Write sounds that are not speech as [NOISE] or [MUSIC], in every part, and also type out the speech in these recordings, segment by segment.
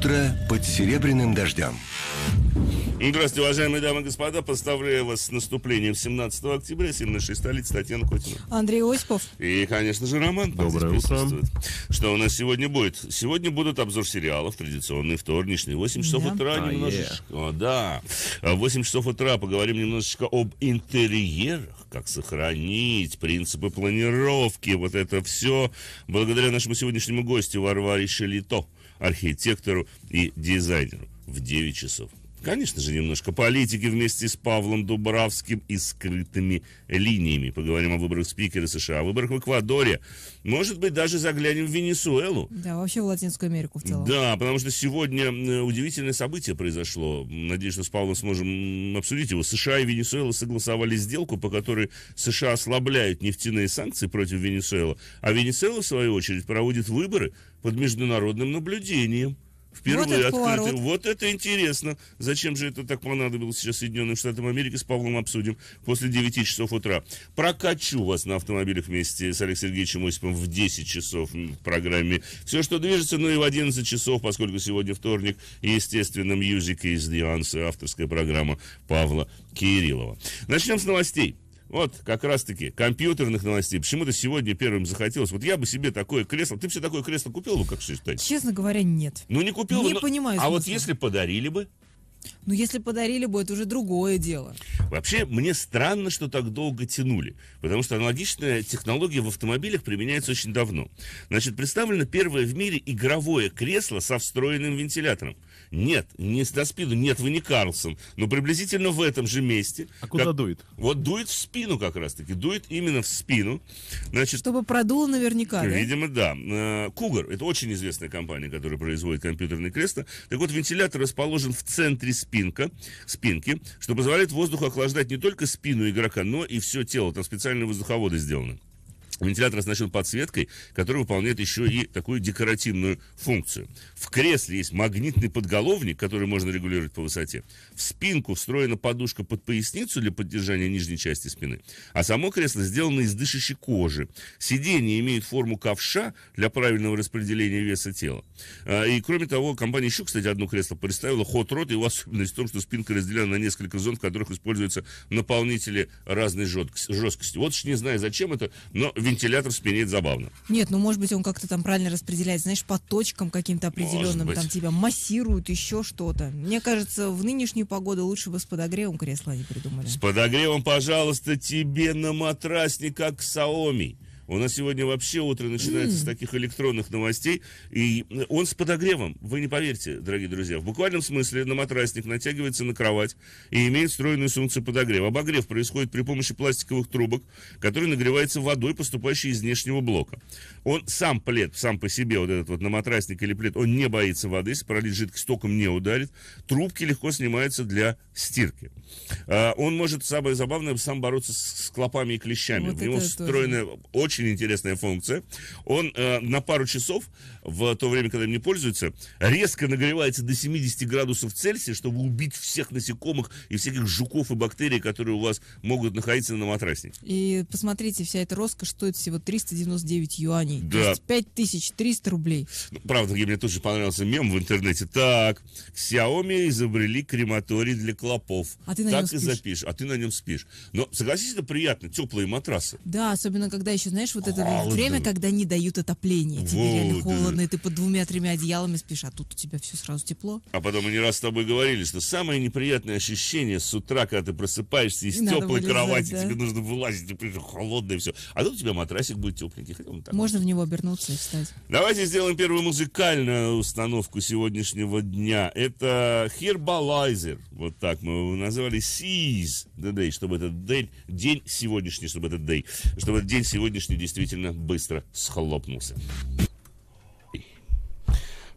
Утро под серебряным дождем. Здравствуйте, уважаемые дамы и господа. Поздравляю вас с наступлением 17 октября, 76 столицы Татьяна Котина. Андрей Осипов. И, конечно же, Роман. Доброе утро. Что у нас сегодня будет? Сегодня будут обзор сериалов, традиционный вторничный. 8 часов да. утра а, немножечко. Yeah. О, да. 8 а, часов утра поговорим немножечко об интерьерах, как сохранить принципы планировки. Вот это все благодаря нашему сегодняшнему гостю Варваре Шелито архитектору и дизайнеру в 9 часов. Конечно же, немножко политики вместе с Павлом Дубравским и скрытыми линиями. Поговорим о выборах спикера США, о выборах в Эквадоре. Может быть, даже заглянем в Венесуэлу. Да, вообще в Латинскую Америку в целом. Да, потому что сегодня э, удивительное событие произошло. Надеюсь, что с Павлом сможем обсудить его. США и Венесуэла согласовали сделку, по которой США ослабляют нефтяные санкции против Венесуэлы, а Венесуэла, в свою очередь, проводит выборы под международным наблюдением. Впервые вот открытый. Вот это интересно. Зачем же это так понадобилось сейчас Соединенным Штатам Америки? С Павлом обсудим после 9 часов утра. Прокачу вас на автомобилях вместе с Алексеем Сергеевичем Осиповым в 10 часов в программе. Все, что движется, ну и в 11 часов, поскольку сегодня вторник, естественно, Music is the Answer, авторская программа Павла Кириллова. Начнем с новостей. Вот, как раз-таки, компьютерных новостей. Почему-то сегодня первым захотелось. Вот я бы себе такое кресло... Ты бы себе такое кресло купил бы, как считаешь? Честно говоря, нет. Ну, не купил не бы. Не ну, понимаю. Но... А вот если подарили бы? Ну, если подарили бы, это уже другое дело. Вообще, мне странно, что так долго тянули, потому что аналогичная технология в автомобилях применяется очень давно. Значит, представлено первое в мире игровое кресло со встроенным вентилятором. Нет, не на спину, нет, вы не Карлсон. Но приблизительно в этом же месте. А куда как, дует? Вот дует в спину как раз-таки. Дует именно в спину. Значит, Чтобы продуло наверняка, Видимо, да. Э, Кугар, это очень известная компания, которая производит компьютерные кресла. Так вот, вентилятор расположен в центре спинка, спинки, что позволяет воздуху охлаждать не только спину игрока, но и все тело. Там специальные воздуховоды сделаны. Вентилятор оснащен подсветкой, которая выполняет еще и такую декоративную функцию. В кресле есть магнитный подголовник, который можно регулировать по высоте. В спинку встроена подушка под поясницу для поддержания нижней части спины. А само кресло сделано из дышащей кожи. Сиденье имеет форму ковша для правильного распределения веса тела. А, и кроме того, компания еще, кстати, одно кресло представила. Ход рот, его особенность в том, что спинка разделена на несколько зон, в которых используются наполнители разной жесткости. Вот уж не знаю, зачем это, но, видимо, вентилятор спинеет забавно. Нет, ну может быть он как-то там правильно распределяет, знаешь, по точкам каким-то определенным, там тебя массируют, еще что-то. Мне кажется, в нынешнюю погоду лучше бы с подогревом кресла не придумали. С подогревом, пожалуйста, тебе на матрасник, как Саоми. У нас сегодня вообще утро начинается mm. с таких электронных новостей. И э, он с подогревом. Вы не поверите, дорогие друзья. В буквальном смысле на матрасник натягивается на кровать и имеет встроенную функцию подогрева. Обогрев происходит при помощи пластиковых трубок, которые нагреваются водой, поступающей из внешнего блока. Он сам плед, сам по себе, вот этот вот на матрасник или плед, он не боится воды. Если пролить жидкость, током не ударит. Трубки легко снимаются для стирки. А, он может, самое забавное, сам бороться с клопами и клещами. Вот У него встроенная очень очень интересная функция. Он э, на пару часов, в то время, когда им не пользуется, резко нагревается до 70 градусов Цельсия, чтобы убить всех насекомых и всяких жуков и бактерий, которые у вас могут находиться на матраснике. И посмотрите, вся эта роскошь стоит всего 399 юаней. Да. То есть 5300 рублей. Ну, правда, мне тоже понравился мем в интернете. Так, Xiaomi изобрели крематорий для клопов. А ты на так нем спишь. запишешь. А ты на нем спишь. Но, согласись, это приятно. Теплые матрасы. Да, особенно когда еще, знаешь, знаешь, вот это холодно. время, когда не дают отопление. Тебе вот. реально холодно, и ты под двумя-тремя одеялами спишь, а тут у тебя все сразу тепло. А потом мы не раз с тобой говорили, что самое неприятное ощущение с утра, когда ты просыпаешься из Надо теплой вылезать, кровати, да? тебе нужно вылазить, ты пришел холодно и все. А тут у тебя матрасик будет тепленький. Хотя он так Можно вот. в него обернуться и встать. Давайте сделаем первую музыкальную установку сегодняшнего дня. Это Herbalizer. Вот так мы его назвали. Seize the day, чтобы этот день, день сегодняшний, чтобы этот день, чтобы этот день сегодняшний действительно быстро схлопнулся.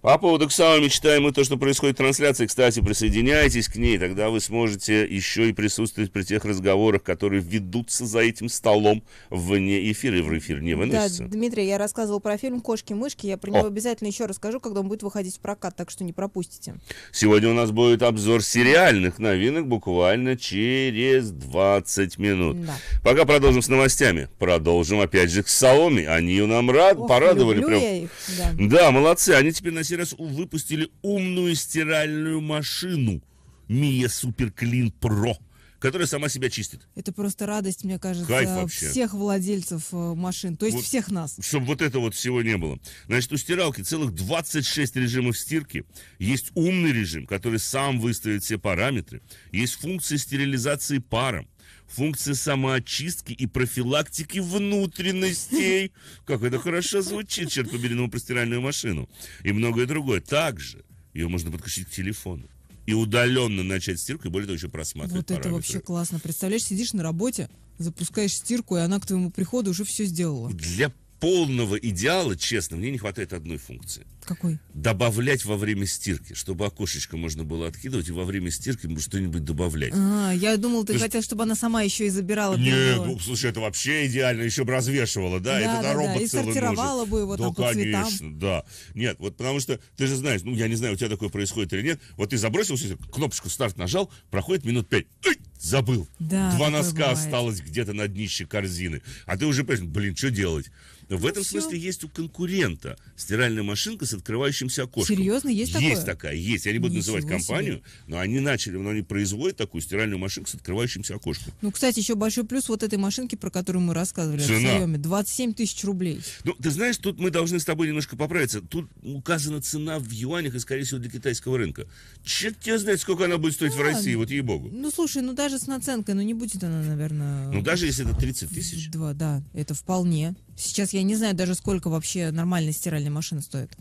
По поводу Ксау мечтаем и то, что происходит в трансляции. Кстати, присоединяйтесь к ней, тогда вы сможете еще и присутствовать при тех разговорах, которые ведутся за этим столом вне эфира и в эфир не выносится. Да, Дмитрий, я рассказывал про фильм «Кошки-мышки». Я про О. него обязательно еще расскажу, когда он будет выходить в прокат, так что не пропустите. Сегодня у нас будет обзор сериальных новинок буквально через 20 минут. Да. Пока продолжим с новостями. Продолжим опять же к Саоми. Они нам рад, Ох, порадовали. Люблю прям. их. Да. да, молодцы. Они теперь на третий раз выпустили умную стиральную машину Мия Super Clean Pro, которая сама себя чистит. Это просто радость, мне кажется, Кайф вообще. всех владельцев э, машин, то есть вот, всех нас. Чтобы вот этого вот всего не было. Значит, у стиралки целых 26 режимов стирки. Есть умный режим, который сам выставит все параметры. Есть функция стерилизации паром функции самоочистки и профилактики внутренностей. Как это хорошо звучит, черт побери, ну, про стиральную машину. И многое другое. Также ее можно подключить к телефону и удаленно начать стирку, и более того, еще просматривать Вот параметры. это вообще классно. Представляешь, сидишь на работе, запускаешь стирку, и она к твоему приходу уже все сделала. Для полного идеала, честно, мне не хватает одной функции. Какой? Добавлять во время стирки, чтобы окошечко можно было откидывать, и во время стирки что-нибудь добавлять. А, я думал, ты, ты хотел, чтобы она сама еще и забирала. Не, ну, слушай, это вообще идеально, еще бы развешивала, да, да это да, робот да. И сортировала бы его да, там по конечно, цветам. да. Нет, вот потому что, ты же знаешь, ну, я не знаю, у тебя такое происходит или нет, вот ты забросил, кнопочку старт нажал, проходит минут пять, забыл. Да, Два носка бывает. осталось где-то на днище корзины. А ты уже понимаешь, блин, что делать? В этом Все. смысле есть у конкурента стиральная машинка с открывающимся окошком. Серьезно, есть, есть такая, есть. Я не буду Ничего называть компанию, себе. но они начали, но они производят такую стиральную машинку с открывающимся окошком. Ну, кстати, еще большой плюс вот этой машинки, про которую мы рассказывали. Цена. 27 тысяч рублей. Ну, ты знаешь, тут мы должны с тобой немножко поправиться. Тут указана цена в юанях и, скорее всего, для китайского рынка. Черт тебя знает, сколько она будет стоить ну, в России, вот ей-богу. Ну, слушай, ну даже с наценкой, ну не будет она, наверное... Ну, даже если это 30 тысяч. Да, да, это вполне. Сейчас я не знаю даже сколько вообще нормальная стиральная машина стоит.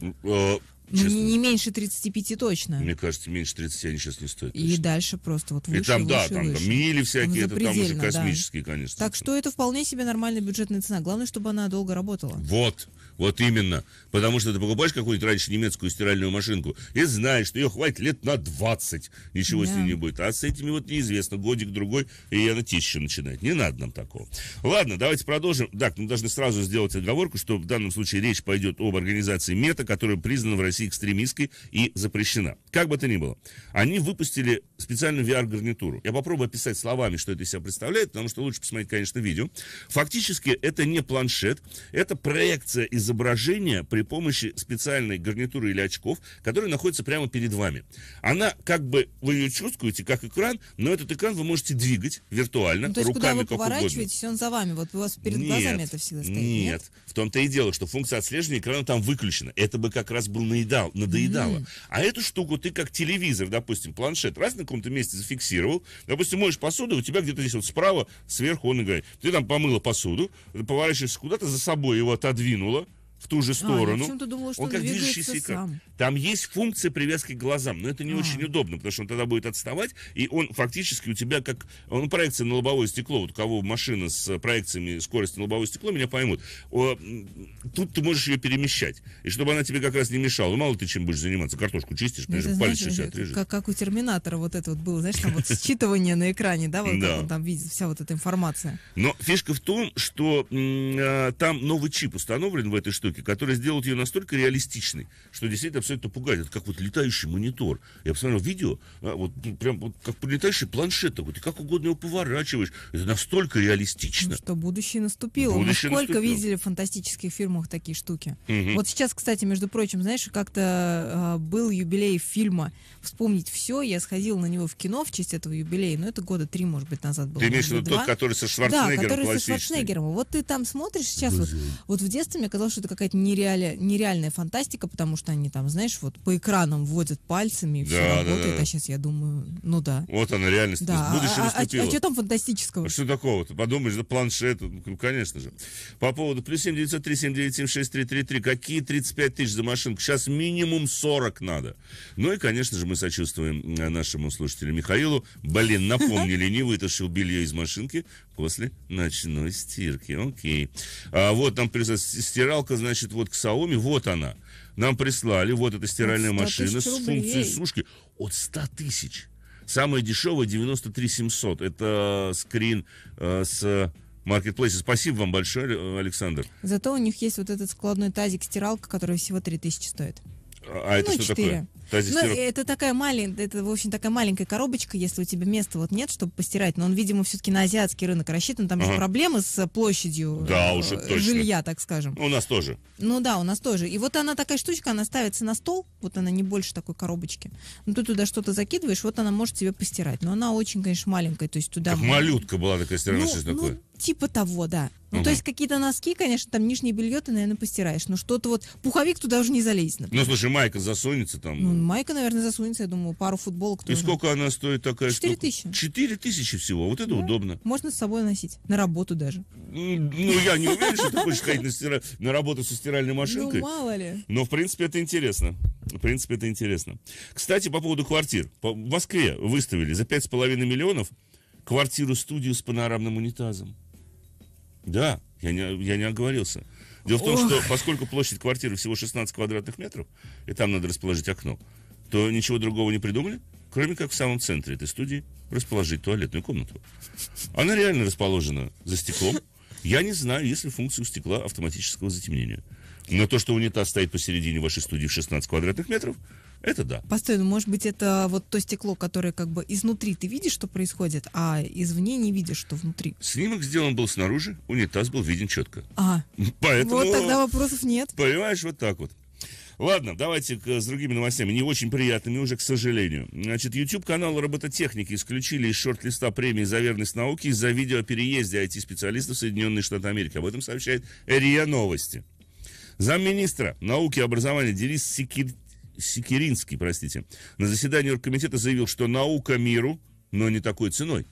Честно. Не меньше 35 точно. Мне кажется, меньше 30 они сейчас не стоят. Точно. И дальше просто вот выше, И там, да, выше, там, выше. там мили всякие, там это там уже космические, да. конечно. Так что это вполне себе нормальная бюджетная цена. Главное, чтобы она долго работала. Вот. Вот именно. Потому что ты покупаешь какую-нибудь раньше немецкую стиральную машинку и знаешь, что ее хватит лет на 20. Ничего да. с ней не будет. А с этими вот неизвестно. Годик-другой, и она тише начинает. Не надо нам такого. Ладно, давайте продолжим. Так, мы ну, должны сразу сделать оговорку, что в данном случае речь пойдет об организации МЕТА, которая признана в России России экстремистской и запрещена. Как бы то ни было, они выпустили специальную VR-гарнитуру. Я попробую описать словами, что это из себя представляет, потому что лучше посмотреть, конечно, видео. Фактически это не планшет, это проекция изображения при помощи специальной гарнитуры или очков, которая находится прямо перед вами. Она как бы, вы ее чувствуете, как экран, но этот экран вы можете двигать виртуально, ну, то есть, руками куда вы поворачиваетесь, угодно. он за вами, вот у вас перед нет, глазами это всегда стоит. Нет, нет. в том-то и дело, что функция отслеживания экрана там выключена. Это бы как раз был на надоедал, надоедало. Mm. А эту штуку ты как телевизор, допустим, планшет, раз на каком-то месте зафиксировал, допустим, моешь посуду, у тебя где-то здесь вот справа, сверху он играет. Ты там помыла посуду, поворачиваешься куда-то, за собой его отодвинула, в ту же сторону. А, думала, он, он как движущийся экран. Там есть функция привязки к глазам, но это не а. очень удобно, потому что он тогда будет отставать, и он фактически у тебя как... Он ну, проекция на лобовое стекло. Вот у кого машина с проекциями скорости на лобовое стекло, меня поймут. О, тут ты можешь ее перемещать. И чтобы она тебе как раз не мешала. Ну, мало ты чем будешь заниматься. Картошку чистишь, ну, конечно, палец сейчас отрежешь. Как, как у Терминатора вот это вот было, знаешь, там вот считывание на экране, да, вот да. там видит вся вот эта информация. Но фишка в том, что э, там новый чип установлен в этой штуке, настройки, которые сделают ее настолько реалистичной, что действительно абсолютно пугает. Это как вот летающий монитор. Я посмотрел видео, а, вот ну, прям вот как летающий планшет, вот, и как угодно его поворачиваешь. Это настолько реалистично. Ну, что будущее наступило. Будущее Мы сколько наступило. видели в фантастических фильмах такие штуки. Угу. Вот сейчас, кстати, между прочим, знаешь, как-то э, был юбилей фильма «Вспомнить все». Я сходила на него в кино в честь этого юбилея, но это года три, может быть, назад было. Ты имеешь в виду тот, который со Шварценеггером Да, который со Шварценеггером. Вот ты там смотришь сейчас, вот, вот в детстве мне казалось, что это как какая-то нереаль... нереальная фантастика, потому что они там, знаешь, вот по экранам вводят пальцами, и да, все работает, да, да. а сейчас я думаю, ну да. Вот она реальность, да. будущее а, А, а, что там фантастического? А что такого-то? Подумаешь, да планшет, ну, конечно же. По поводу плюс 7 903 797 6333, какие 35 тысяч за машинку? Сейчас минимум 40 надо. Ну и, конечно же, мы сочувствуем э, нашему слушателю Михаилу. Блин, напомнили, [LAUGHS] не вытащил белье из машинки после ночной стирки. Окей. А вот там плюс стиралка, значит, значит, вот к Xiaomi, вот она. Нам прислали, вот эта стиральная машина с функцией сушки от 100 тысяч. Самая дешевая 93 700. Это скрин э, с маркетплейса. Спасибо вам большое, Александр. Зато у них есть вот этот складной тазик-стиралка, который всего 3000 стоит. А, а это ну, что 4. такое? Ну, это такая маленькая, это, в общем, такая маленькая коробочка, если у тебя места вот нет, чтобы постирать. Но он, видимо, все-таки на азиатский рынок рассчитан. Там ага. же проблемы с площадью да, э, уже точно. жилья, так скажем. У нас тоже. Ну да, у нас тоже. И вот она такая штучка, она ставится на стол, вот она не больше такой коробочки. Ну, ты туда что-то закидываешь, вот она может тебе постирать. Но она очень, конечно, маленькая. То есть туда... Как малютка была такая стиральная ну, такое. Ну, типа того, да. Ну, угу. то есть какие-то носки, конечно, там нижнее белье ты, наверное, постираешь. Но что-то вот, пуховик туда уже не залезет. Ну, например. Ну, слушай, майка засунется там. Ну, майка, наверное, засунется, я думаю, пару футболок. И сколько она стоит такая? 4 штука? тысячи. 4 тысячи всего, вот это ну, удобно. Можно с собой носить, на работу даже. Ну, ну я не уверен, что ты хочешь ходить на, на работу со стиральной ну, машинкой. Ну, мало ли. Но, в принципе, это интересно. В принципе, это интересно. Кстати, по поводу квартир. В Москве выставили за 5,5 миллионов квартиру-студию с панорамным унитазом. Да, я не, я не оговорился. Дело в том, что поскольку площадь квартиры всего 16 квадратных метров, и там надо расположить окно, то ничего другого не придумали, кроме как в самом центре этой студии расположить туалетную комнату. Она реально расположена за стеклом. Я не знаю, есть ли функция у стекла автоматического затемнения. Но то, что унитаз стоит посередине вашей студии в 16 квадратных метров, это да. Постой, ну может быть это вот то стекло, которое как бы изнутри ты видишь, что происходит, а извне не видишь, что внутри. Снимок сделан был снаружи, унитаз был виден четко. А. Поэтому... Вот тогда вопросов нет. Понимаешь, вот так вот. Ладно, давайте к, с другими новостями, не очень приятными уже, к сожалению. Значит, YouTube-канал робототехники исключили из шорт-листа премии за верность науке из-за видео о переезде IT-специалистов в Соединенные Штаты Америки. Об этом сообщает РИА Новости. Замминистра науки и образования Денис Секир... Секиринский, простите, на заседании оргкомитета заявил, что наука миру, но не такой ценой.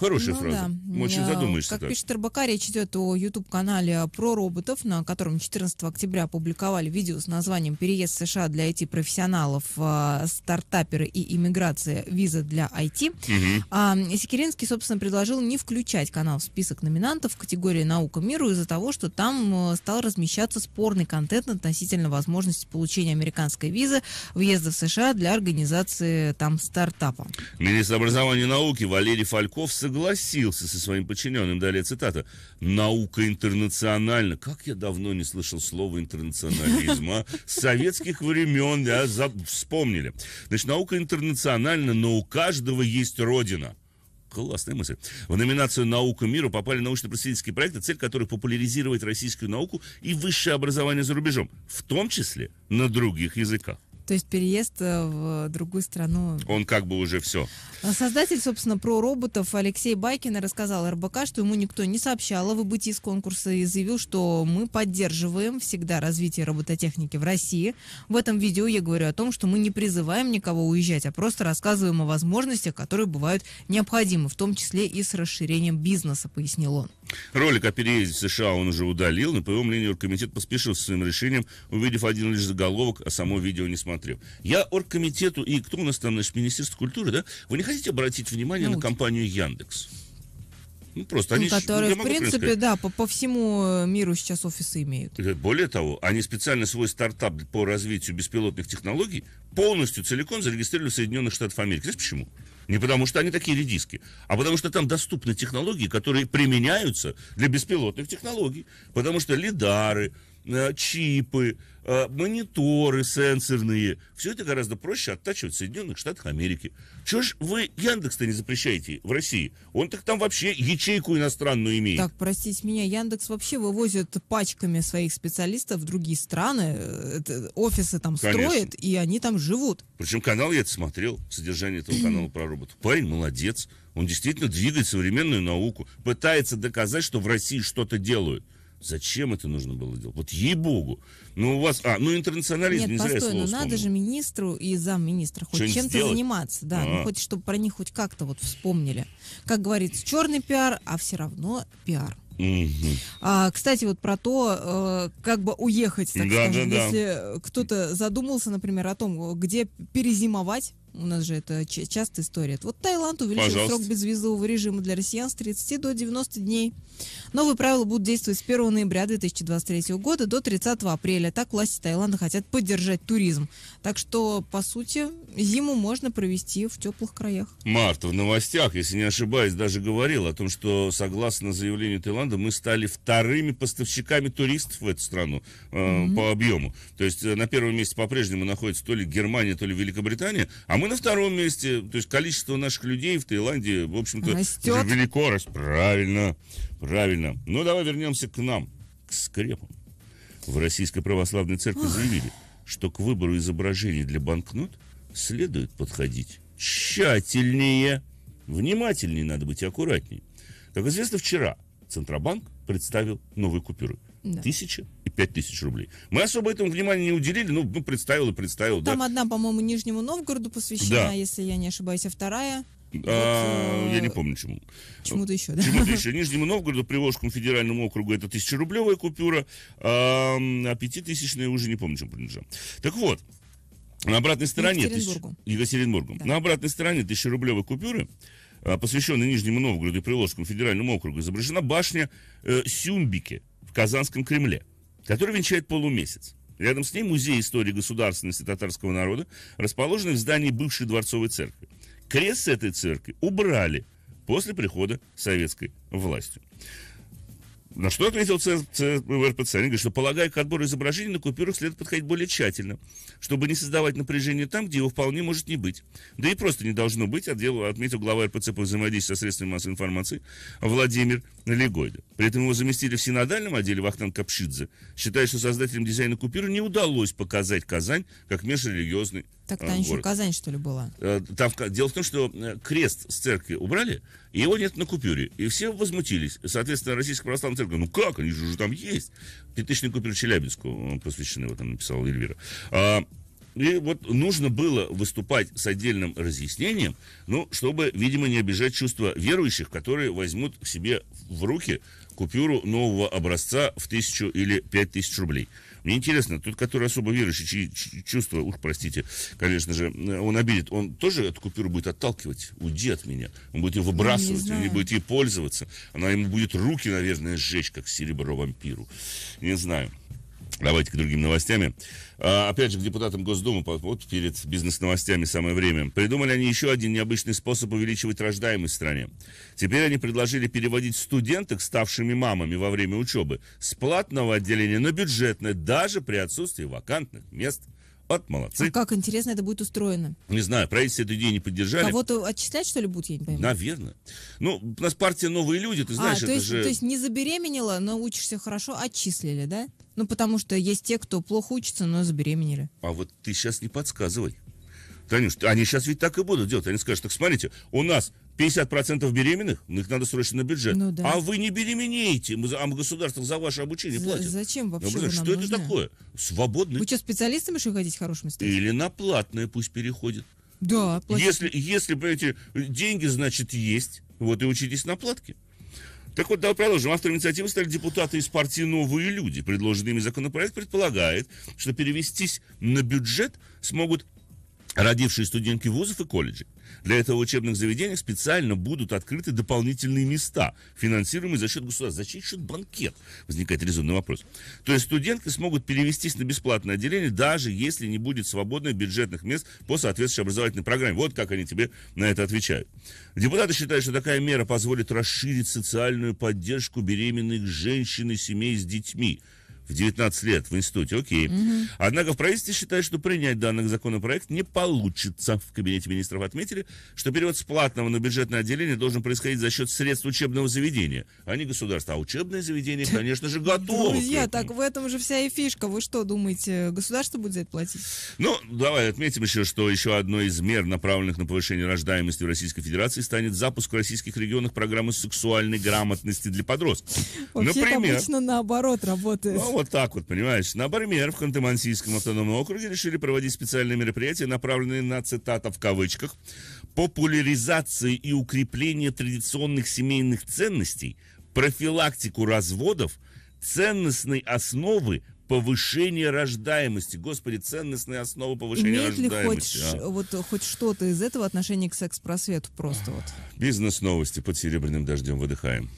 Хорошая ну, фраза. Да. Очень задумаешься. Как так. пишет РБК, речь идет о YouTube-канале про роботов, на котором 14 октября опубликовали видео с названием «Переезд США для IT-профессионалов, а, стартаперы и иммиграция, виза для IT». Угу. А, Секеринский, собственно, предложил не включать канал в список номинантов в категории «Наука миру» из-за того, что там а, стал размещаться спорный контент относительно возможности получения американской визы, въезда в США для организации там стартапа. Министр образования и науки Валерий Фальков согласился со своим подчиненным, далее цитата, «наука интернациональна». Как я давно не слышал слова интернационализма. С советских времен, да, вспомнили. Значит, наука интернациональна, но у каждого есть родина. Классная мысль. В номинацию «Наука мира» попали научно-просветительские проекты, цель которых популяризировать российскую науку и высшее образование за рубежом, в том числе на других языках. То есть переезд э, в другую страну. Он как бы уже все. А создатель, собственно, про роботов Алексей Байкин рассказал РБК, что ему никто не сообщал о выбытии из конкурса и заявил, что мы поддерживаем всегда развитие робототехники в России. В этом видео я говорю о том, что мы не призываем никого уезжать, а просто рассказываем о возможностях, которые бывают необходимы, в том числе и с расширением бизнеса, пояснил он. Ролик о переезде в США он уже удалил, но, по его мнению, оргкомитет поспешил с своим решением, увидев один лишь заголовок, а само видео не смотрел. Я оргкомитету и кто у нас там, значит, Министерство культуры, да? Вы не хотите обратить внимание Науки. на компанию Яндекс? Ну, просто они... Ну, которые, ну, в принципе, сказать. да, по, по всему э, миру сейчас офисы имеют. Э, более того, они специально свой стартап по развитию беспилотных технологий полностью, целиком зарегистрировали в Соединенных Штатах Америки. Знаете почему? Не потому что они такие редиски, а потому что там доступны технологии, которые применяются для беспилотных технологий. Потому что лидары, э, чипы, э, мониторы сенсорные. Все это гораздо проще оттачивать в Соединенных Штатах Америки. Чего ж вы Яндекс-то не запрещаете в России? Он так там вообще ячейку иностранную имеет. Так, простите меня, Яндекс вообще вывозит пачками своих специалистов в другие страны, э, это, офисы там Конечно. строят, и они там живут. Причем канал я это смотрел, содержание этого канала про роботов. Парень молодец, он действительно двигает современную науку, пытается доказать, что в России что-то делают. Зачем это нужно было делать? Вот ей-богу. Ну, у вас... А, ну, интернационализм, Нет, не постой, зря я слово но ну, надо же министру и замминистра хоть чем-то заниматься. Да, ну, а а ну, хоть, чтобы про них хоть как-то вот вспомнили. Как говорится, черный пиар, а все равно пиар. А, кстати, вот про то, э, как бы уехать, так да, скажем, да, да. если кто-то задумался, например, о том, где перезимовать, у нас же это частая история. Вот Таиланд увеличил Пожалуйста. срок безвизового режима для россиян с 30 до 90 дней. Новые правила будут действовать с 1 ноября 2023 года до 30 апреля. Так власти Таиланда хотят поддержать туризм. Так что, по сути, зиму можно провести в теплых краях. Март в новостях, если не ошибаюсь, даже говорил о том, что, согласно заявлению Таиланда, мы стали вторыми поставщиками туристов в эту страну э, mm-hmm. по объему. То есть э, на первом месте по-прежнему находится то ли Германия, то ли Великобритания, а мы на втором месте. То есть количество наших людей в Таиланде, в общем-то, велико. Раз. Правильно, правильно. Ну давай вернемся к нам, к скрепам. В Российской Православной Церкви заявили, что к выбору изображений для банкнот следует подходить тщательнее. Внимательнее надо быть и аккуратнее. Как известно, вчера Центробанк представил новые купюры. Да. Тысяча 5 тысяч рублей. Мы особо этому внимания не уделили, ну, ну представил и представил. Там да. одна, по-моему, Нижнему Новгороду посвящена, да. если я не ошибаюсь, а вторая... А, вот, э, я не помню чему. Чему-то еще, да? Чему-то [LAUGHS] еще. Нижнему Новгороду, Приволжскому федеральному округу это тысячерублевая купюра, а, а пятитысячная уже не помню, чем принадлежала. Так вот, на обратной стороне... Екатеринбургу. Тысяч, Да. На обратной стороне тысячерублевой купюры а, посвященной Нижнему Новгороду и Приволжскому федеральному округу, изображена башня э, Сюмбики в Казанском Кремле который венчает полумесяц. Рядом с ней музей истории государственности татарского народа, расположенный в здании бывшей дворцовой церкви. Крест с этой церкви убрали после прихода советской власти. На что ответил ЦРПЦ? Они говорят, что полагая к отбору изображений на купюрах следует подходить более тщательно, чтобы не создавать напряжение там, где его вполне может не быть. Да и просто не должно быть, а отметил глава РПЦ по взаимодействию со средствами массовой информации Владимир Легойда. При этом его заместили в синодальном отделе Вахтан Капшидзе, считая, что создателям дизайна купюр не удалось показать Казань как межрелигиозный так она еще в Казань, что ли, была? Э, там, дело в том, что э, крест с церкви убрали, и его нет на купюре. И все возмутились. Соответственно, Российская Православная Церковь, ну как, они же уже там есть. Пятычный купюр Челябинску э, посвящены, вот там написал Эльвира. А, и вот нужно было выступать с отдельным разъяснением, ну, чтобы, видимо, не обижать чувства верующих, которые возьмут себе в руки купюру нового образца в тысячу или пять тысяч рублей. Мне интересно, тот, который особо верующий, чьи чувства, ух, простите, конечно же, он обидит, он тоже эту купюру будет отталкивать? Уйди от меня. Он будет ее выбрасывать, он не будет ей пользоваться. Она ему будет руки, наверное, сжечь, как серебро вампиру. Не знаю. Давайте к другим новостям. А, опять же, к депутатам Госдумы, вот перед бизнес-новостями самое время. Придумали они еще один необычный способ увеличивать рождаемость в стране. Теперь они предложили переводить студенток, ставшими мамами во время учебы, с платного отделения на бюджетное, даже при отсутствии вакантных мест. Вот молодцы. А как интересно это будет устроено? Не знаю, правительство эту идею не поддержали. Кого-то отчислять, что ли, будут, я не понимаю? Наверное. Ну, у нас партия новые люди, ты а, знаешь, а, то есть, же... То есть не забеременела, но учишься хорошо, отчислили, да? Ну, потому что есть те, кто плохо учится, но забеременели. А вот ты сейчас не подсказывай. Танюш, они сейчас ведь так и будут делать. Они скажут, так смотрите, у нас 50% беременных, их надо срочно на бюджет. Ну, да. А вы не беременеете, мы, а мы государство за ваше обучение за, платит. Зачем вообще ну, Что это такое? Свободный. Вы что, специалистами еще ходить хорошим стать? Или на платное пусть переходит. Да, платить. Если, если, понимаете, деньги, значит, есть, вот и учитесь на платке. Так вот, давай продолжим. автор инициативы стали депутаты из партии «Новые люди». Предложенный ими законопроект предполагает, что перевестись на бюджет смогут родившие студентки вузов и колледжей. Для этого в учебных заведениях специально будут открыты дополнительные места, финансируемые за счет государства. За чей счет банкет? Возникает резонный вопрос. То есть студентки смогут перевестись на бесплатное отделение, даже если не будет свободных бюджетных мест по соответствующей образовательной программе. Вот как они тебе на это отвечают. Депутаты считают, что такая мера позволит расширить социальную поддержку беременных женщин и семей с детьми в 19 лет в институте, окей. Угу. Однако в правительстве считают, что принять данный законопроект не получится. В Кабинете министров отметили, что перевод с платного на бюджетное отделение должен происходить за счет средств учебного заведения, а не государства. А учебное заведение, [LAUGHS] конечно же, готово. Друзья, так в этом же вся и фишка. Вы что думаете, государство будет за это платить? Ну, давай отметим еще, что еще одной из мер, направленных на повышение рождаемости в Российской Федерации, станет запуск в российских регионах программы сексуальной грамотности для подростков. Вообще Например, обычно наоборот работает вот так вот, понимаешь. Например, в Ханты-Мансийском автономном округе решили проводить специальные мероприятия, направленные на, цитата в кавычках, популяризации и укрепление традиционных семейных ценностей, профилактику разводов, ценностной основы повышение рождаемости. Господи, ценностные основы повышения Имеет рождаемости. Имеет ли хоть, а? вот, хоть что-то из этого отношение к секс-просвету просто вот? Бизнес-новости под серебряным дождем выдыхаем.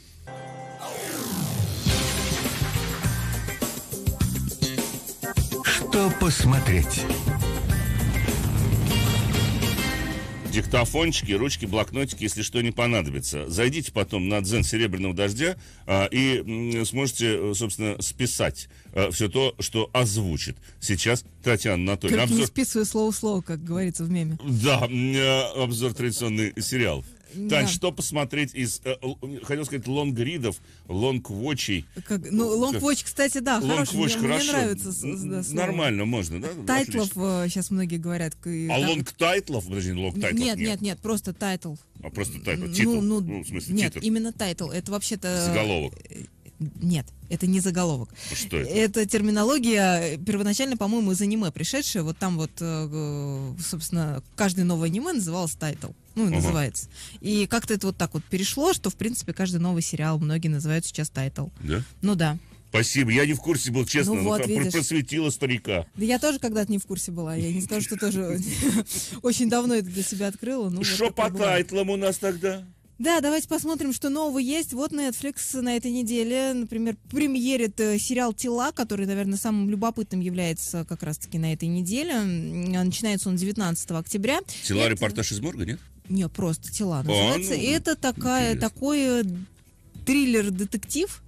что посмотреть. диктофончики, ручки, блокнотики, если что не понадобится. Зайдите потом на дзен серебряного дождя а, и сможете, э, собственно, списать а, э, все то, что озвучит сейчас Татьяна Анатольевна. Только обзор... не списываю слово слово, как говорится в меме. Да, э, обзор традиционных сериалов. Тань, что посмотреть из, э, хотел сказать, лонгридов, лонгвочей. Как, ну, лонгвоч, кстати, да, хорошо. мне нравится. Нормально, можно, да? Тайтлов, сейчас э, многие говорят. а да. лонг-тайтлов? Подожди, лонг-тайтлов нет, нет. Нет, просто тайтл. А просто тайтл, титул? Ну, ну, ну, в смысле, нет, именно тайтл, это вообще-то... Заголовок. Э, нет, это не заголовок. Что это? Это терминология, первоначально, по-моему, из аниме пришедшая. Вот там вот, э, собственно, каждый новый аниме называлось тайтл. Ну, угу. называется. И как-то это вот так вот перешло, что, в принципе, каждый новый сериал многие называют сейчас тайтл. Да? Ну да. Спасибо. Я не в курсе был, честно. Ну, ну вот, видишь. просветила старика. Да я тоже когда-то не в курсе была. Я не скажу, что тоже [LAUGHS] [LAUGHS] очень давно это для себя открыла. Что по тайтлам у нас тогда? Да, давайте посмотрим, что нового есть. Вот Netflix на этой неделе, например, премьерит э, сериал «Тела», который, наверное, самым любопытным является как раз-таки на этой неделе. Начинается он 19 октября. «Тела» репортаж из морга, нет? Не, просто «Тела» а, называется. А, ну, это такая, такой э, триллер-детектив,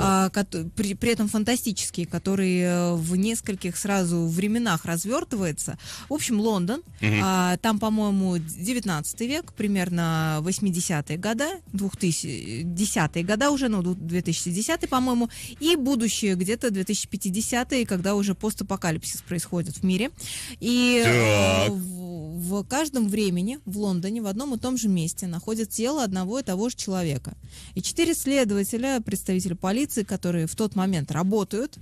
а, при, при этом фантастические, которые э, в нескольких сразу временах развертывается. В общем, Лондон, угу. а, там, по-моему, 19 век, примерно 80-е года, 2010-е года уже, ну, 2010 по-моему, и будущее где-то 2050-е, когда уже постапокалипсис происходит в мире. И э, в, в каждом времени в Лондоне в одном и том же месте находят тело одного и того же человека. И четыре следователя, представители полиции, полиции, которые в тот момент работают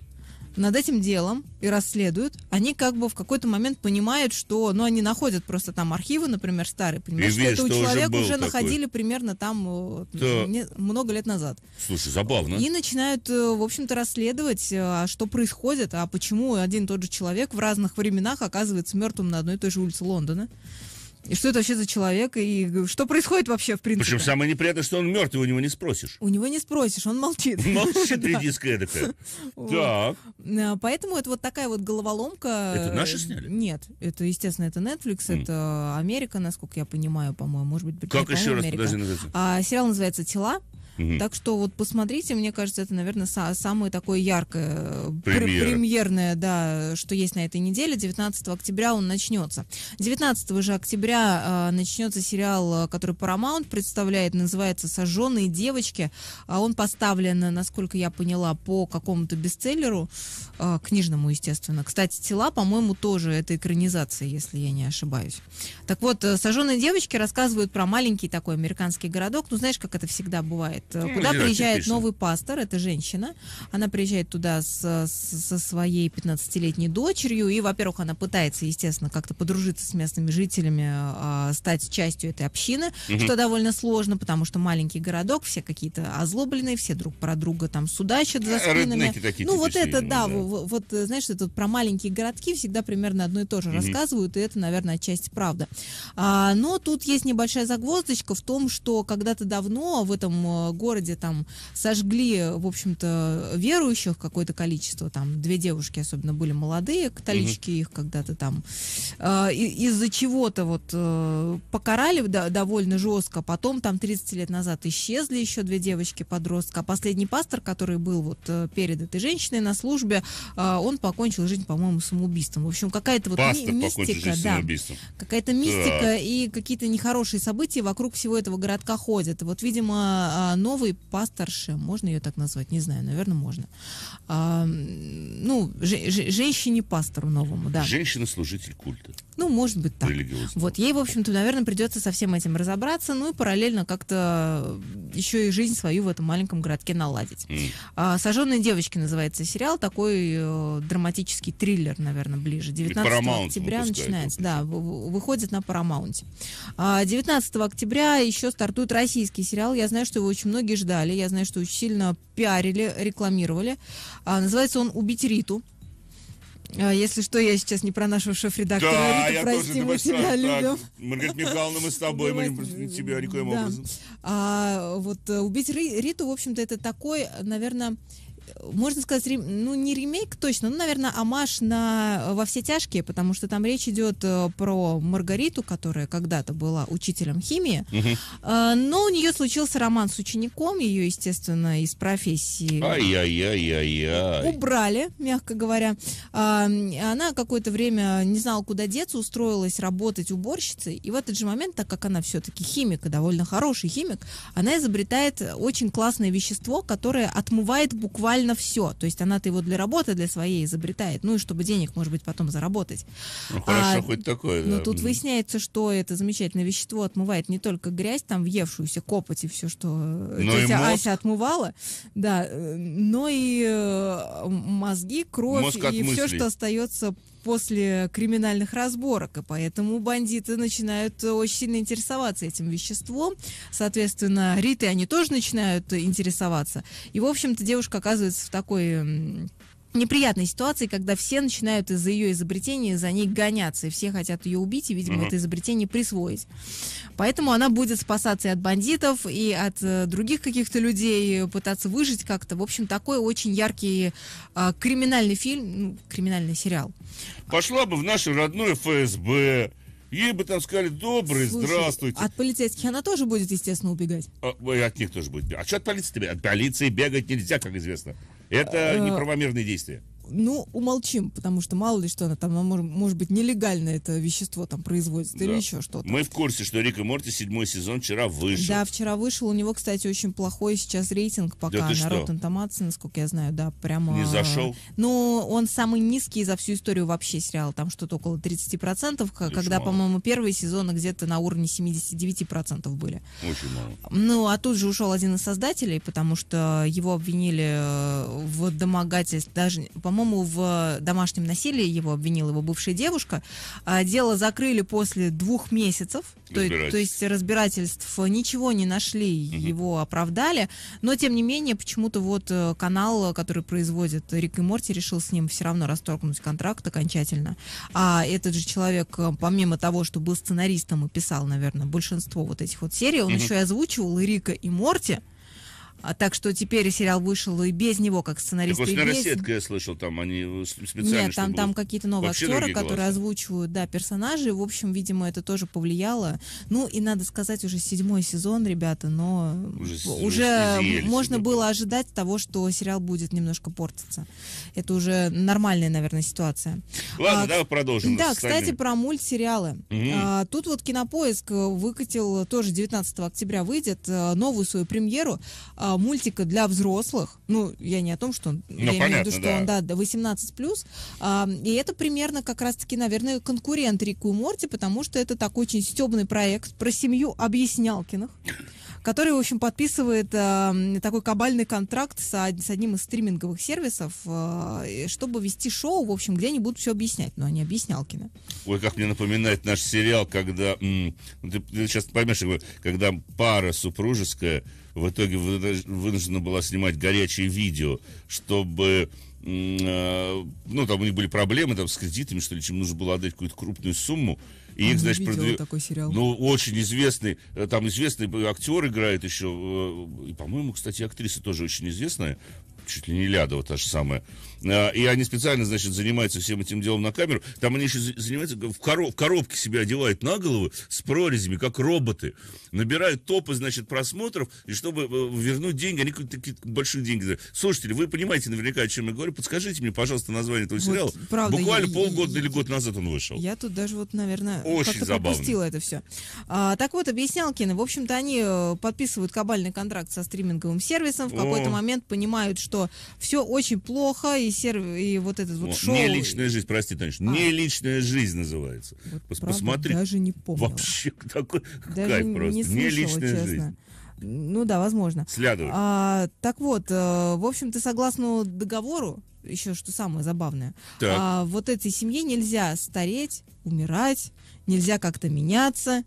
над этим делом и расследуют, они как бы в какой-то момент понимают, что, ну, они находят просто там архивы, например, старые, понимаешь, Видишь, что этого человека уже, уже находили примерно там да. не, много лет назад. Слушай, забавно. И начинают, э, в общем-то, расследовать, э, а что происходит, а почему один и тот же человек в разных временах оказывается мертвым на одной и той же улице Лондона. И что это вообще за человек, и что происходит вообще в принципе? Причем самое неприятное, что он мертвый, у него не спросишь. У него не спросишь, он молчит. [LAUGHS] Молчит, редиска эдакая. Так. Э, поэтому это вот такая вот головоломка. Это наши сняли? Нет, это, естественно, это Netflix, это Америка, насколько я понимаю, по-моему, может быть. Как еще раз, подожди, называется? Сериал называется «Тела». Угу. Так что вот посмотрите, мне кажется, это, наверное, са- самое такое яркое, пр- премьерное, да, что есть на этой неделе. 19 октября он начнется. 19 же октября э, начнется сериал, а, который Paramount представляет, называется «Сожженные девочки». А он поставлен, насколько я поняла, по какому-то бестселлеру, э, книжному, естественно. Кстати, «Тела», по-моему, тоже это экранизация, если я не ошибаюсь. Так вот, «Сожженные девочки» рассказывают про маленький такой американский городок. Ну, знаешь, как это всегда бывает приезжает, э, ну, куда приезжает типично. новый пастор, это женщина. Она приезжает туда со, со своей 15-летней дочерью. И, во-первых, она пытается, естественно, как-то подружиться с местными жителями, э, стать частью этой общины, угу. что довольно сложно, потому что маленький городок, все какие-то озлобленные, все друг про друга там судачат за э, спинами. Такие ну, вот это, да, да. Вот, э, знаешь, это про маленькие городки всегда примерно одно и то же угу. рассказывают, и это, наверное, отчасти правда. А, но тут есть небольшая загвоздочка в том, что когда-то давно в этом городе там сожгли, в общем-то, верующих какое-то количество, там две девушки особенно были молодые, католички mm-hmm. их когда-то там, э, из-за чего-то вот э, покарали да, довольно жестко, потом там 30 лет назад исчезли еще две девочки-подростка, а последний пастор, который был вот э, перед этой женщиной на службе, э, он покончил жизнь, по-моему, самоубийством. В общем, какая-то вот ми- мистика, да, какая-то мистика да. и какие-то нехорошие события вокруг всего этого городка ходят. Вот, видимо, а, новый пасторше, можно ее так назвать, не знаю, наверное, можно. А, ну, женщине-пастору новому, да. Женщина-служитель культа. Ну, может быть так. Вот, ей, в общем-то, наверное, придется со всем этим разобраться, ну и параллельно как-то еще и жизнь свою в этом маленьком городке наладить. Mm. А, «Сожженные девочки» называется сериал, такой э, драматический триллер, наверное, ближе. 19 октября начинается, да, выходит на Парамаунте. 19 а, октября еще стартует российский сериал, я знаю, что его очень многие ждали. Я знаю, что сильно пиарили, рекламировали. А, называется он «Убить Риту». А, если что, я сейчас не про нашего шеф-редактора. Да, Риту, я прости, тоже, мы тебя так. любим. Маргарита Михайловна, мы с тобой, мы не тебя никоим образом. А, вот «Убить Риту», в общем-то, это такой, наверное, можно сказать, ну не ремейк точно, ну, наверное, амаш на э, «Во все тяжкие», потому что там речь идет э, про Маргариту, которая когда-то была учителем химии, угу. но у нее случился роман с учеником, ее, естественно, из профессии Ай-яй-яй-яй-яй. убрали, мягко говоря. Она какое-то время не знала, куда деться, устроилась работать уборщицей, и в этот же момент, так как она все-таки химик и довольно хороший химик, она изобретает очень классное вещество, которое отмывает буквально буквально все. То есть она-то его для работы, для своей изобретает, ну и чтобы денег, может быть, потом заработать. Ну, хорошо, а, хоть такое, да. Но тут выясняется, что это замечательное вещество отмывает не только грязь, там въевшуюся копоть и все, что э, но тетя Ася отмывала, да, э, но и э, мозги, кровь Мозг и все, что остается после криминальных разборок, и поэтому бандиты начинают э, очень сильно интересоваться этим веществом. Соответственно, Риты они тоже начинают интересоваться. И, в общем-то, девушка оказывается в такой неприятной ситуации, когда все начинают из-за ее изобретения за ней гоняться, и все хотят ее убить, и, видимо, mm-hmm. это изобретение присвоить. Поэтому она будет спасаться и от бандитов, и от э, других каких-то людей, пытаться выжить как-то. В общем, такой очень яркий э, криминальный фильм, ну, криминальный сериал. Пошла бы в наше родное ФСБ, Ей бы там сказали добрый, Слушай, здравствуйте. От полицейских она тоже будет, естественно, убегать. А, от них тоже будет. А что от полиции? От полиции бегать нельзя, как известно. Это э, неправомерные действия ну, умолчим, потому что мало ли что она там, может быть, нелегально это вещество там производит да. или еще что-то. Мы в курсе, что Рик и Морти седьмой сезон вчера вышел. Да, вчера вышел. У него, кстати, очень плохой сейчас рейтинг пока да на Rotten Tomatoes, насколько я знаю, да, прямо... Не зашел? Ну, он самый низкий за всю историю вообще сериала. Там что-то около 30%, процентов, когда, по-моему, первые сезоны где-то на уровне 79% были. Очень мало. Ну, а тут же ушел один из создателей, потому что его обвинили э, в домогательстве, даже, по по-моему, в э, домашнем насилии его обвинила его бывшая девушка. А, дело закрыли после двух месяцев, то, то есть разбирательств ничего не нашли, угу. его оправдали, но тем не менее почему-то вот э, канал, который производит Рик и Морти, решил с ним все равно расторгнуть контракт окончательно. А этот же человек, э, помимо того, что был сценаристом и писал, наверное, большинство вот этих вот серий, он угу. еще и озвучивал и Рика и Морти. А, так что теперь сериал вышел и без него, как сценарист. Так, наверное, без... сетка, я слышал, там они э, специально... Нет, там, там какие-то новые актеры, которые голоса. озвучивают, да, персонажи. В общем, видимо, это тоже повлияло. Ну, и надо сказать, уже седьмой сезон, ребята, но уже, уже можно себе. было ожидать того, что сериал будет немножко портиться. Это уже нормальная, наверное, ситуация. Ладно, а, давай продолжим. Да, кстати, про мультсериалы. Угу. А, тут вот Кинопоиск э, выкатил, тоже 19 октября выйдет, э, новую свою премьеру а, а, мультика для взрослых. Ну, я не о том, что он, ну, я понятно, имею в виду, что да. он да, 18 плюс. А, и это примерно как раз-таки, наверное, конкурент Рику и Морти, потому что это такой очень стебный проект про семью объяснялкиных который, в общем, подписывает э, такой кабальный контракт с, с одним из стриминговых сервисов, э, чтобы вести шоу, в общем, где они будут все объяснять, но они объяснялкины. Ой, как мне напоминает наш сериал, когда, м- ты, ты сейчас поймешь, когда пара супружеская в итоге вынуждена была снимать горячее видео, чтобы э, ну, там у них были проблемы там, с кредитами, что ли, чем нужно было отдать какую-то крупную сумму. И а их, значит, продвиг... такой сериал. Ну, очень известный, э, там известный актер играет еще, э, и, по-моему, кстати, актриса тоже очень известная, чуть ли не Лядова та же самая. А, и они специально, значит, занимаются всем этим делом на камеру. Там они еще занимаются, в, короб, в коробке себя одевают на голову с прорезями, как роботы. Набирают топы, значит, просмотров, и чтобы э, вернуть деньги, они какие-то такие большие деньги. Слушатели, вы понимаете наверняка, о чем я говорю. Подскажите мне, пожалуйста, название этого вот, сериала. Правда, Буквально я, полгода я, или год назад он вышел. Я тут даже вот, наверное, Очень забавно. пропустила это все. А, так вот, объяснялкины, в общем-то, они э, подписывают кабальный контракт со стриминговым сервисом. В какой-то момент понимают, что что все очень плохо, и, сер... и вот этот вот, вот шоу... Не личная жизнь, прости, Танюша, а. не личная жизнь называется. Вот, Пос- правда, Посмотри. даже не помню. Вообще [LAUGHS] такой даже кайф просто. Не, слышала, не личная честно. жизнь. Ну да, возможно. Следует. А, так вот, э, в общем-то, согласно договору, еще что самое забавное, так. а, вот этой семье нельзя стареть, умирать, нельзя как-то меняться,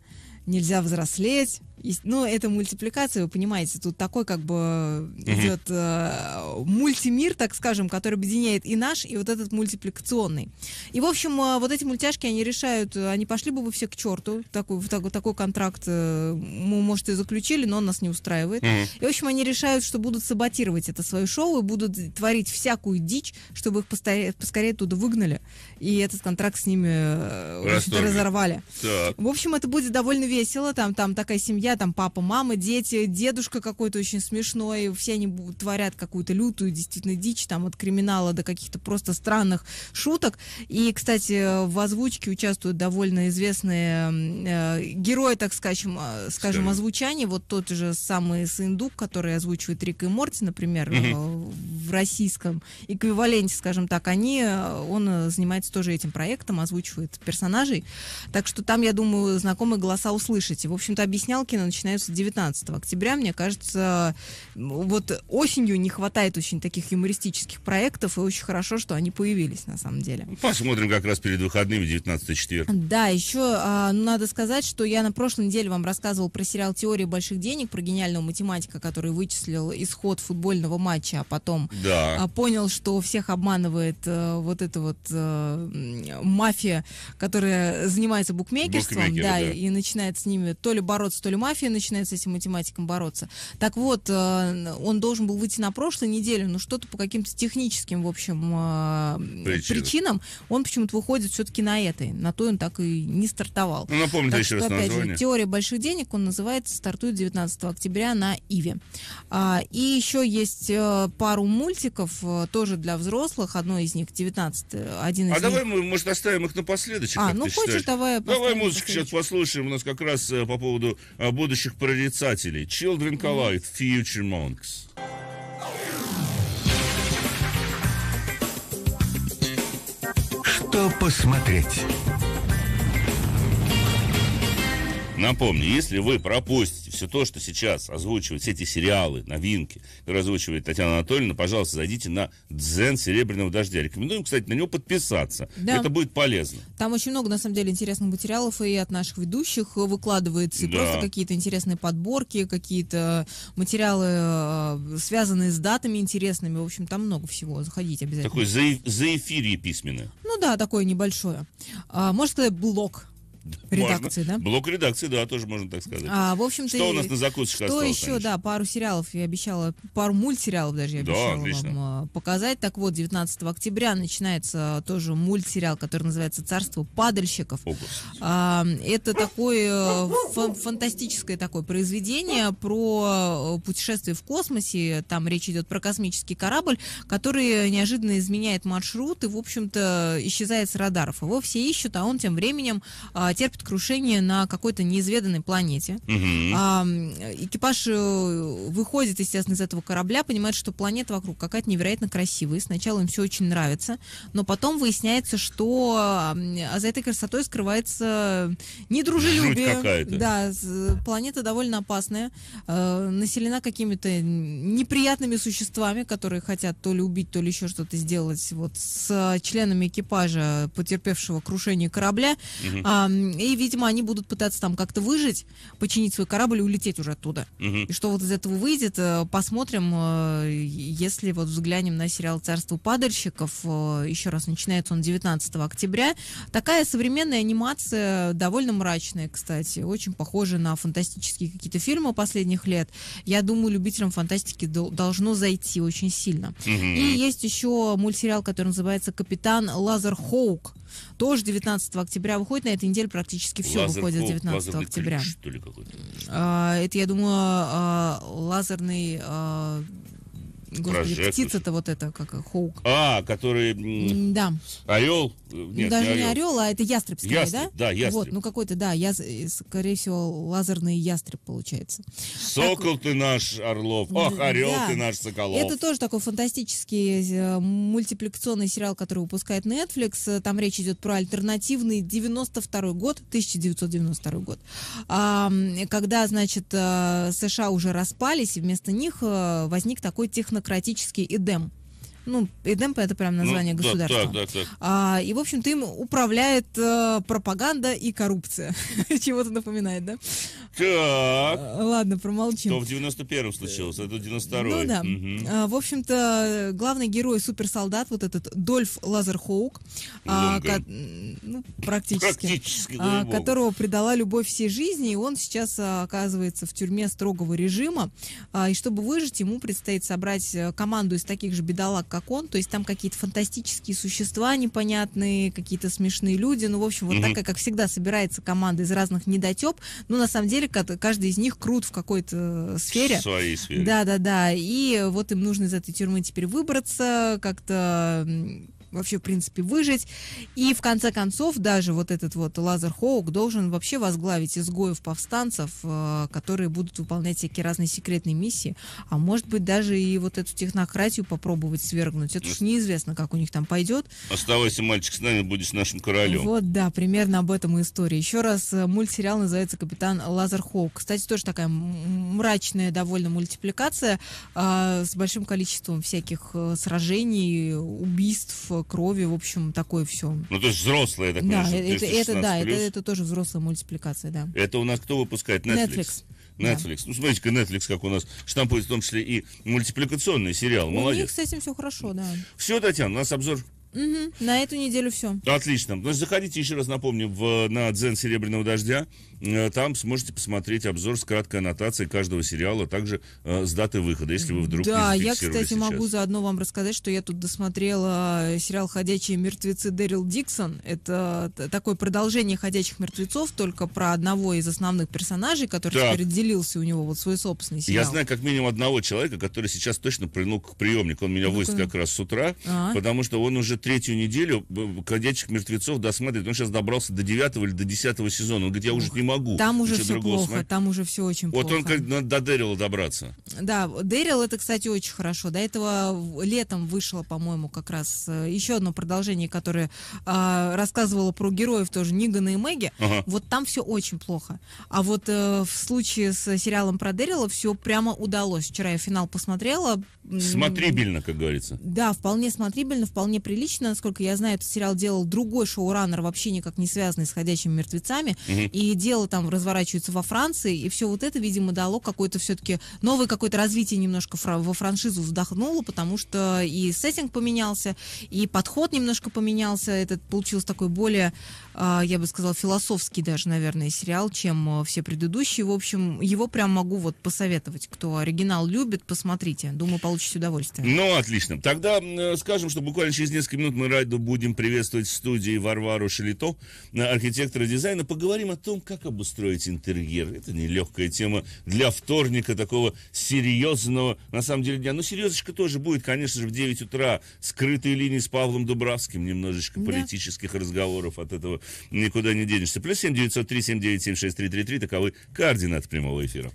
нельзя взрослеть. Ну, это мультипликация, вы понимаете, тут такой как бы идет э, мультимир, так скажем, который объединяет и наш, и вот этот мультипликационный. И, в общем, э, вот эти мультяшки, они решают, э, они пошли бы вы все к черту, такой, такой, такой контракт э, мы, может, и заключили, но он нас не устраивает. И, в общем, они решают, что будут саботировать это свое шоу и будут творить всякую дичь, чтобы их поскорее, поскорее туда выгнали, и этот контракт с ними э, разорвали. Так. В общем, это будет довольно весело, там, там такая семья друзья, там папа, мама, дети, дедушка какой-то очень смешной, все они творят какую-то лютую действительно дичь, там от криминала до каких-то просто странных шуток. И, кстати, в озвучке участвуют довольно известные э, герои, так скажем, э, скажем, Что? озвучания. Вот тот же самый сын Дуб, который озвучивает Рик и Морти, например, угу. в российском эквиваленте, скажем так, они, э, он занимается тоже этим проектом, озвучивает персонажей. Так что там, я думаю, знакомые голоса услышите. В общем-то, объяснялки Пушкина начинаются 19 октября. Мне кажется, вот осенью не хватает очень таких юмористических проектов, и очень хорошо, что они появились на самом деле. Посмотрим как раз перед выходными 19 четверг. Да, еще а, ну, надо сказать, что я на прошлой неделе вам рассказывал про сериал «Теория больших денег», про гениального математика, который вычислил исход футбольного матча, а потом да. а, понял, что всех обманывает а, вот эта вот а, мафия, которая занимается букмекерством, Букмекеры, да, да, и начинает с ними то ли бороться, то ли мафия начинает с этим математиком бороться. Так вот, э, он должен был выйти на прошлой неделе, но что-то по каким-то техническим, в общем, э, Причина. причинам он почему-то выходит все-таки на этой. На той он так и не стартовал. Ну, напомню так еще что, раз опять же, теория больших денег, он называется, стартует 19 октября на Иве. А, и еще есть э, пару мультиков, тоже для взрослых. Одно из них 19, один из А них... давай мы, может, оставим их на последующих. А, ну хочешь, считаешь? давай Давай музычку сейчас послушаем. У нас как раз по поводу а, будущих прорицателей. Children Collide, Future Monks. Что посмотреть? Напомню, если вы пропустите все то, что сейчас озвучивают, все эти сериалы, новинки, которые озвучивает Татьяна Анатольевна, пожалуйста, зайдите на «Дзен Серебряного дождя». Рекомендуем, кстати, на него подписаться. Да. Это будет полезно. Там очень много, на самом деле, интересных материалов и от наших ведущих выкладывается. И да. просто какие-то интересные подборки, какие-то материалы, э, связанные с датами интересными. В общем, там много всего. Заходите обязательно. Такой за, за эфирье письменное. Ну да, такое небольшое. А, можно сказать, блок Редакции, можно. да? Блок редакции, да, тоже можно так сказать. А, в общем Что у нас на закусочку Что осталось, еще, конечно? да, пару сериалов я обещала, пару мультсериалов даже я обещала отлично. вам показать. Так вот, 19 октября начинается тоже мультсериал, который называется «Царство падальщиков». О, а, это такое э, фан фантастическое такое произведение про э, путешествие в космосе. Там речь идет про космический корабль, который неожиданно изменяет маршрут и, в общем-то, исчезает с радаров. Его все ищут, а он тем временем а, терпит крушение на какой-то неизведанной планете. Угу. А, экипаж э, выходит, естественно, из этого корабля, понимает, что планета вокруг какая-то невероятно красивая. Сначала им все очень нравится, но потом выясняется, что а за этой красотой скрывается недружелюбие. Да, планета довольно опасная, э, населена какими-то неприятными существами, которые хотят то ли убить, то ли еще что-то сделать вот с членами экипажа потерпевшего крушение корабля. Угу. А, и, видимо, они будут пытаться там как-то выжить, починить свой корабль и улететь уже оттуда. Угу. И что вот из этого выйдет, э, посмотрим. Э, если вот взглянем на сериал «Царство падальщиков», э, еще раз, начинается он 19 октября. Такая современная анимация, довольно мрачная, кстати, очень похожа на фантастические какие-то фильмы последних лет. Я думаю, любителям фантастики должно зайти очень сильно. Угу. И есть еще мультсериал, который называется «Капитан Лазер Хоук». Тоже 19 октября выходит на этой неделе практически все Лазер, выходит 19 октября. Ключ, что ли, какой-то? А, это, я думаю, а, лазерный а, Господи, птица-то вот эта, как хоук. А, который... М, Да. Орел? Нет, Даже не орел, а это ястреб скорее, Ястреб, да, да, ястреб. Вот, ну какой-то, да, я э, скорее всего, лазерный ястреб получается. Сокол ты наш, Орлов. Ох, Да. орел ты наш, Соколов. Это тоже такой фантастический э, мультипликационный сериал, который выпускает Netflix. Там речь идет про альтернативный 92 год, 1992 год. А, когда, значит, э, США уже распались, и вместо них э, возник такой техно технократический Эдем. Ну, Эдемпа это прям название ну, государства. Да, так, так, так. А, и, в общем-то, им управляет э, пропаганда и коррупция. [LAUGHS] Чего-то напоминает, да? Так. Э, ладно, промолчим. Что в 91-м случилось, это 92-й. Ну да. А, в общем-то, главный герой суперсолдат, вот этот Дольф Лазерхоук, а, ну, практически, а, которого предала любовь всей жизни, и он сейчас оказывается в тюрьме строгого режима. и чтобы выжить, ему предстоит собрать э, команду из таких же бедолаг, как он, то есть там какие-то фантастические существа непонятные, какие-то смешные люди, ну, в общем, вот mm-hmm. такая, как всегда, собирается команда из разных недотеп, но ну, на самом деле, каждый из них крут в какой-то э, сфере. В своей сфере. Да-да-да, и вот им нужно из этой тюрьмы теперь выбраться, как-то вообще, в принципе, выжить. И, в конце концов, даже вот этот вот Лазер Хоук должен вообще возглавить изгоев-повстанцев, э, которые будут выполнять всякие разные секретные миссии. А может быть, даже и вот эту технократию попробовать свергнуть. Это уж неизвестно, как у них там пойдет. Оставайся, мальчик, с нами, будешь нашим королем. Вот, да, примерно об этом и история. Еще раз, э, мультсериал называется «Капитан Лазер Хоук». Кстати, тоже такая мрачная довольно мультипликация а, с большим количеством всяких э, сражений, убийств, крови, в общем, такое все. Ну, то есть взрослые, так да, это, это, да, это, это тоже взрослая мультипликация, да. Это у нас кто выпускает? Netflix. Netflix. Netflix. Да. Ну, смотрите-ка, Netflix, как у нас штампует, в том числе и мультипликационный сериал. Молодец. У них с этим все хорошо, да. Все, Татьяна, у нас обзор Угу. На эту неделю все. Отлично. ну заходите еще раз, напомню, в, на дзен Серебряного Дождя. Э, там сможете посмотреть обзор с краткой аннотацией каждого сериала, также э, с даты выхода, если вы вдруг Да, я, кстати, сейчас. могу заодно вам рассказать, что я тут досмотрела э, сериал «Ходячие мертвецы» Дэрил Диксон. Это такое продолжение «Ходячих мертвецов», только про одного из основных персонажей, который так. теперь делился у него вот свой собственный сериал. Я знаю как минимум одного человека, который сейчас точно прильнул к приемнику. Он меня вывез как раз с утра, -а. потому что он уже третью неделю «Ходячих мертвецов» досматривает. Он сейчас добрался до девятого или до десятого сезона. Он говорит, я уже не могу. Там уже все плохо, смотреть. там уже все очень вот плохо. Вот он как до Дэрила добраться. Да, Дэрил это, кстати, очень хорошо. До этого летом вышло, по-моему, как раз э, еще одно продолжение, которое э, рассказывало про героев тоже Нигана и Мэгги. Ага. Вот там все очень плохо. А вот э, в случае с сериалом про Дэрила все прямо удалось. Вчера я финал посмотрела. Смотрибельно, как говорится. Да, вполне смотрибельно, вполне прилично. Насколько я знаю, этот сериал делал другой шоураннер, вообще никак не связанный с «Ходячими мертвецами». Угу. И делал дело там разворачивается во Франции, и все вот это, видимо, дало какое-то все-таки новое какое-то развитие немножко во франшизу вдохнуло, потому что и сеттинг поменялся, и подход немножко поменялся, этот получился такой более а, я бы сказала, философский даже, наверное, сериал, чем э, все предыдущие. В общем, его прям могу вот посоветовать. Кто оригинал любит, посмотрите. Думаю, получите удовольствие. Ну, отлично. Тогда э, скажем, что буквально через несколько минут мы радио будем приветствовать в студии Варвару Шелито, э, архитектора дизайна. Поговорим о том, как обустроить интерьер. Это нелегкая тема для вторника, такого серьезного, на самом деле, дня. Но ну, серьезочка тоже будет, конечно же, в 9 утра. Скрытые линии с Павлом Дубравским. Немножечко да. политических разговоров от этого никуда не денешься. Плюс 7 903 797 6333 таковы координаты прямого эфира.